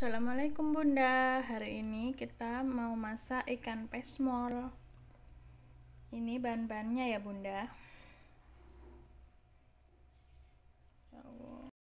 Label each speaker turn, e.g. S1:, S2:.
S1: Assalamualaikum bunda Hari ini kita mau masak ikan pesmol Ini bahan-bahannya ya bunda